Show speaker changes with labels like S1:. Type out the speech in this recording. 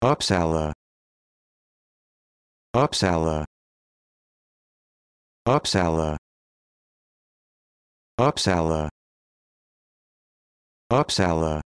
S1: Uppsala Uppsala Uppsala Uppsala Uppsala